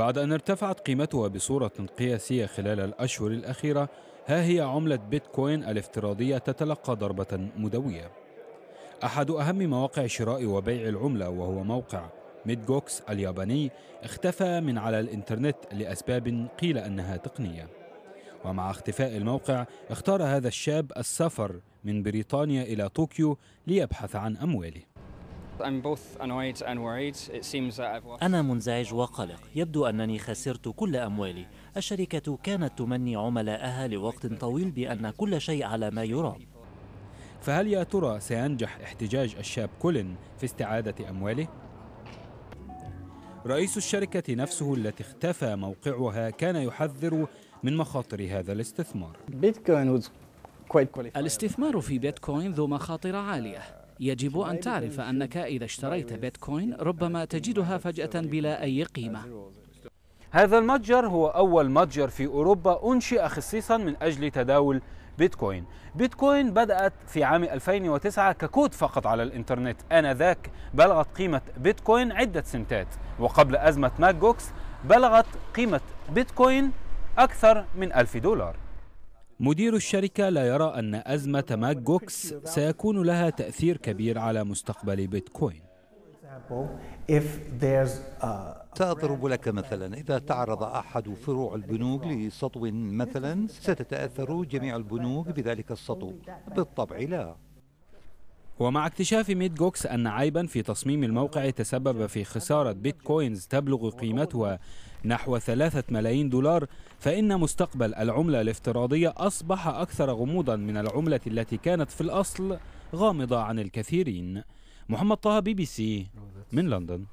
بعد أن ارتفعت قيمتها بصورة قياسية خلال الأشهر الأخيرة ها هي عملة بيتكوين الافتراضية تتلقى ضربة مدوية أحد أهم مواقع شراء وبيع العملة وهو موقع ميدجوكس الياباني اختفى من على الإنترنت لأسباب قيل أنها تقنية ومع اختفاء الموقع اختار هذا الشاب السفر من بريطانيا إلى طوكيو ليبحث عن أمواله أنا منزعج وقلق يبدو أنني خسرت كل أموالي الشركة كانت تمني عملاءها لوقت طويل بأن كل شيء على ما يرام فهل يا ترى سينجح احتجاج الشاب كولين في استعادة أمواله؟ رئيس الشركة نفسه التي اختفى موقعها كان يحذر من مخاطر هذا الاستثمار الاستثمار في بيتكوين ذو مخاطر عالية يجب أن تعرف أنك إذا اشتريت بيتكوين ربما تجدها فجأة بلا أي قيمة هذا المتجر هو أول متجر في أوروبا أنشئ خصيصا من أجل تداول بيتكوين بيتكوين بدأت في عام 2009 ككود فقط على الإنترنت آنذاك بلغت قيمة بيتكوين عدة سنتات وقبل أزمة ماك جوكس بلغت قيمة بيتكوين أكثر من ألف دولار مدير الشركة لا يرى أن أزمة ماك جوكس سيكون لها تأثير كبير على مستقبل بيتكوين سأضرب لك مثلا إذا تعرض أحد فروع البنوك لسطو مثلا ستتأثر جميع البنوك بذلك السطو بالطبع لا ومع اكتشاف ميت جوكس أن عيبا في تصميم الموقع تسبب في خسارة بيتكوينز تبلغ قيمتها نحو ثلاثة ملايين دولار فإن مستقبل العملة الافتراضية أصبح أكثر غموضا من العملة التي كانت في الأصل غامضة عن الكثيرين محمد طه بي بي سي من لندن